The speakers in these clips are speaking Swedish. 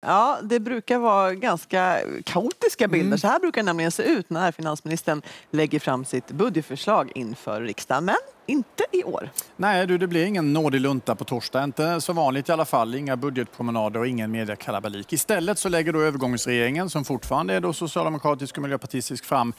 Ja, det brukar vara ganska kaotiska bilder. Mm. Så här brukar det nämligen se ut när finansministern lägger fram sitt budgetförslag inför riksdagen. Men inte i år. Nej, du, det blir ingen nådig lunta på torsdag. Inte så vanligt i alla fall. Inga budgetpromenader och ingen mediekalabalik. Istället så lägger då övergångsregeringen, som fortfarande är då socialdemokratisk och miljöpartistisk, fram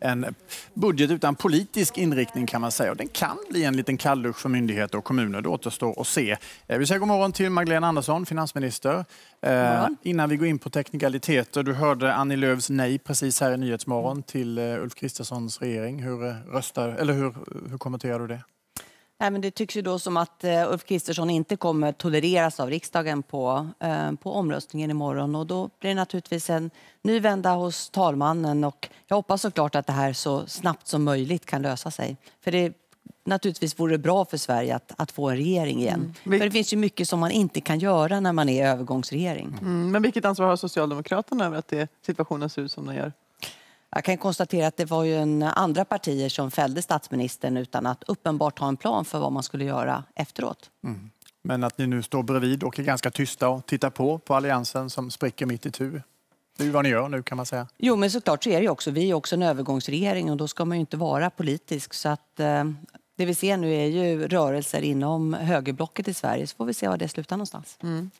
en budget utan politisk inriktning kan man säga. Och den kan bli en liten kalldusch för myndigheter och kommuner. Det återstår att se. Eh, vi säger god morgon till Magdalena Andersson, finansminister. Eh, innan vi går in på teknikaliteter, du hörde Annie Lööfs nej precis här i Nyhetsmorgon till eh, Ulf Kristerssons regering. Hur, eh, röstar, eller hur, hur kommenterar du det? Nej, men det tycks ju då som att eh, Ulf Kristersson inte kommer tolereras av riksdagen på, eh, på omröstningen imorgon och då blir det naturligtvis en ny vända hos talmannen och jag hoppas såklart att det här så snabbt som möjligt kan lösa sig. För det naturligtvis vore det bra för Sverige att, att få en regering igen. Mm. Men det finns ju mycket som man inte kan göra när man är övergångsregering. Mm. Men vilket ansvar har Socialdemokraterna över att det, situationen ser ut som den gör? Jag kan konstatera att det var ju en eh, andra partier som fällde statsministern utan att uppenbart ha en plan för vad man skulle göra efteråt. Mm. Men att ni nu står bredvid och är ganska tysta och tittar på, på Alliansen som spricker mitt i tur. Det är vad ni gör nu kan man säga. Jo men såklart så är det också. Vi är också en övergångsregering och då ska man inte vara politisk. Så att, eh, det vi ser nu är ju rörelser inom högerblocket i Sverige så får vi se var det slutar någonstans. Mm.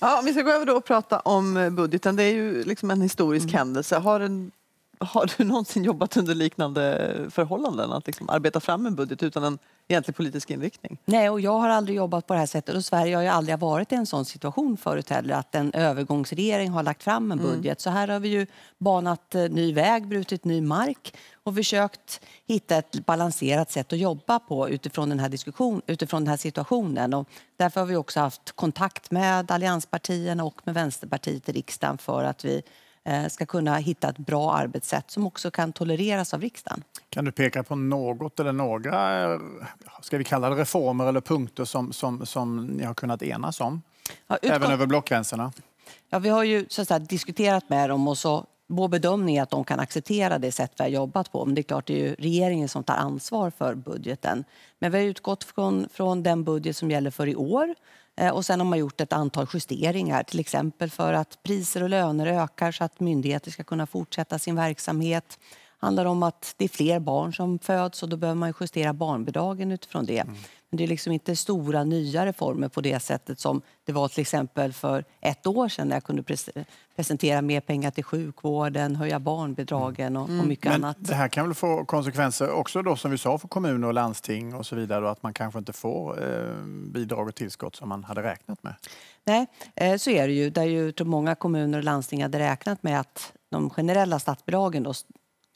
Ja, vi ska gå över då och prata om eh, budgeten. Det är ju liksom en historisk mm. händelse. Har den har du någonsin jobbat under liknande förhållanden? Att liksom arbeta fram en budget utan en egentlig politisk inriktning? Nej, och jag har aldrig jobbat på det här sättet. Och Sverige har ju aldrig varit i en sån situation förut heller, att en övergångsregering har lagt fram en mm. budget. Mm. Så här har vi ju banat eh, ny väg, brutit ny mark och försökt hitta ett balanserat sätt att jobba på utifrån den här, diskussion, utifrån den här situationen. Och därför har vi också haft kontakt med allianspartierna och med Vänsterpartiet i riksdagen för att vi Eh, ska kunna hitta ett bra arbetssätt som också kan tolereras av riksdagen. Kan du peka på något eller några eh, ska vi kalla det reformer eller punkter som, som, som ni har kunnat enas om? Ja, utgång... Även över blockgränserna? Ja, vi har ju så sagt, diskuterat med dem och så vår bedömning är att de kan acceptera det sätt vi har jobbat på. Men det är klart, det är ju regeringen som tar ansvar för budgeten. Men vi har utgått från, från den budget som gäller för i år Eh, och sen har man gjort ett antal justeringar, till exempel för att priser och löner ökar så att myndigheter ska kunna fortsätta sin verksamhet handlar om att det är fler barn som föds och då behöver man justera barnbidragen utifrån det. Mm. Men det är liksom inte stora nya reformer på det sättet som det var till exempel för ett år sedan när jag kunde pres presentera mer pengar till sjukvården, höja barnbidragen och, och mm. mycket Men annat. Det här kan väl få konsekvenser också då som vi sa för kommuner och landsting och så vidare då, att man kanske inte får eh, bidrag och tillskott som man hade räknat med? Nej, eh, så är det ju. Där ju många kommuner och landsting hade räknat med att de generella statsbidragen då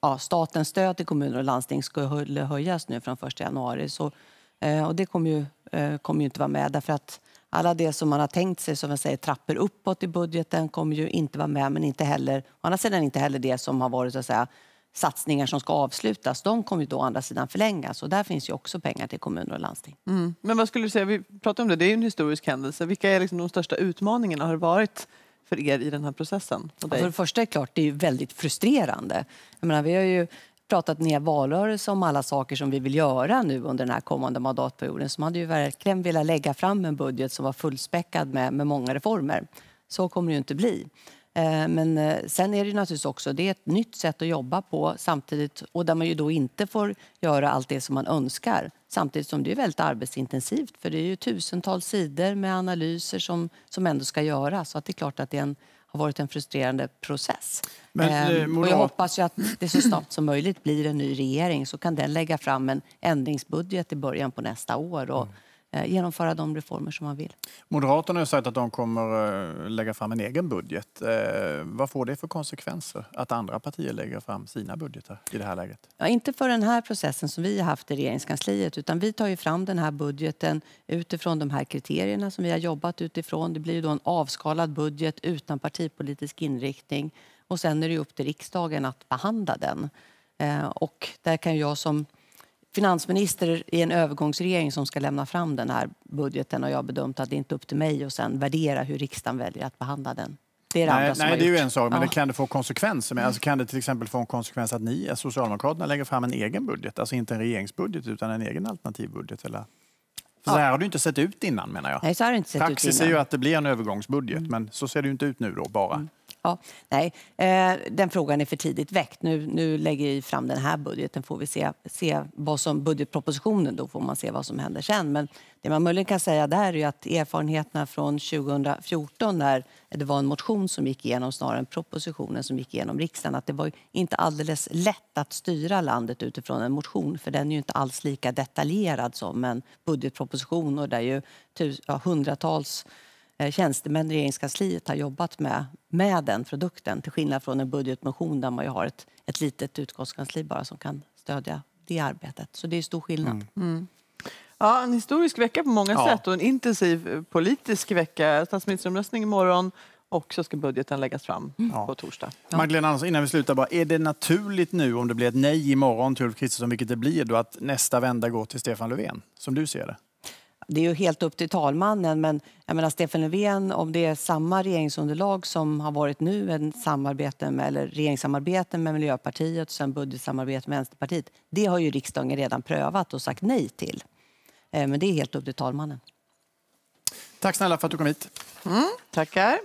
ja, statens stöd till kommuner och landsting skulle höjas nu från 1 januari. Så, eh, och det kommer ju, eh, kommer ju inte vara med därför att alla det som man har tänkt sig, som jag säger, trappor uppåt i budgeten kommer ju inte vara med, men inte heller, å andra sidan inte heller det som har varit så att säga, satsningar som ska avslutas, de kommer ju då å andra sidan förlängas och där finns ju också pengar till kommuner och landsting. Mm. Men vad skulle du säga, vi pratade om det, det är ju en historisk händelse. Vilka är liksom de största utmaningarna har det varit för er i den här processen? Och för det första är det klart, det är väldigt frustrerande. Jag menar, vi har ju pratat ner valrörelse om alla saker som vi vill göra nu under den här kommande mandatperioden. Så hade ju verkligen velat lägga fram en budget som var fullspäckad med, med många reformer. Så kommer det ju inte bli. Eh, men eh, sen är det naturligtvis också det är ett nytt sätt att jobba på samtidigt och där man ju då inte får göra allt det som man önskar. Samtidigt som det är väldigt arbetsintensivt för det är ju tusentals sidor med analyser som, som ändå ska göras. Så att det är klart att det är en, har varit en frustrerande process. Men, eh, ehm, och jag hoppas ju att det så snabbt som möjligt blir en ny regering så kan den lägga fram en ändringsbudget i början på nästa år. Och, mm Eh, genomföra de reformer som man vill. Moderaterna har sagt att de kommer eh, lägga fram en egen budget. Eh, vad får det för konsekvenser att andra partier lägger fram sina budgetar i det här läget? Ja, inte för den här processen som vi har haft i regeringskansliet utan vi tar ju fram den här budgeten utifrån de här kriterierna som vi har jobbat utifrån. Det blir ju då en avskalad budget utan partipolitisk inriktning och sen är det upp till riksdagen att behandla den. Och där kan jag som finansminister i en övergångsregering som ska lämna fram den här budgeten och jag har bedömt att det är inte är upp till mig att sen värdera hur riksdagen väljer att behandla den. Det är det nej, nej det är ju en sak, men ja. det kan det få konsekvenser med. Mm. Alltså, kan det till exempel få en konsekvens att ni, alltså, Socialdemokraterna, lägger fram en egen budget? Alltså inte en regeringsbudget, utan en egen alternativbudget? Eller? För ja. så här har det inte sett ut innan menar jag. Nej, så har det inte sett Praxis ut innan. är ju att det blir en övergångsbudget, mm. men så ser det ju inte ut nu då bara. Mm. Ja, nej, eh, den frågan är för tidigt väckt. Nu, nu lägger vi fram den här budgeten. får vi se, se vad som budgetpropositionen. Då får man se vad som händer sen. Men det man möjligen kan säga där är att erfarenheterna från 2014 när det var en motion som gick igenom snarare än propositionen som gick igenom riksdagen, att det var inte alldeles lätt att styra landet utifrån en motion, för den är ju inte alls lika detaljerad som en budgetproposition och där ju hundratals eh, tjänstemän i regeringskansliet har jobbat med, med den produkten till skillnad från en budgetmotion där man har ett, ett litet utskottskansli bara som kan stödja det arbetet. Så det är stor skillnad. Mm. Mm. Ja, en historisk vecka på många ja. sätt och en intensiv eh, politisk vecka. Statsministeromröstning imorgon och så ska budgeten läggas fram mm. på torsdag. Ja. Magdalena Andersson, innan vi slutar, bara, är det naturligt nu om det blir ett nej imorgon till Ulf Kristersson, vilket det blir då, att nästa vända går till Stefan Löfven, som du ser det? det är ju helt upp till talmannen, men jag menar Stefan Löfven, om det är samma regeringsunderlag som har varit nu, en samarbete med, eller regeringssamarbete med Miljöpartiet och sen budgetsamarbete med Vänsterpartiet, det har ju riksdagen redan prövat och sagt nej till. Eh, men det är helt upp till talmannen. Tack snälla för att du kom hit. Mm, tackar.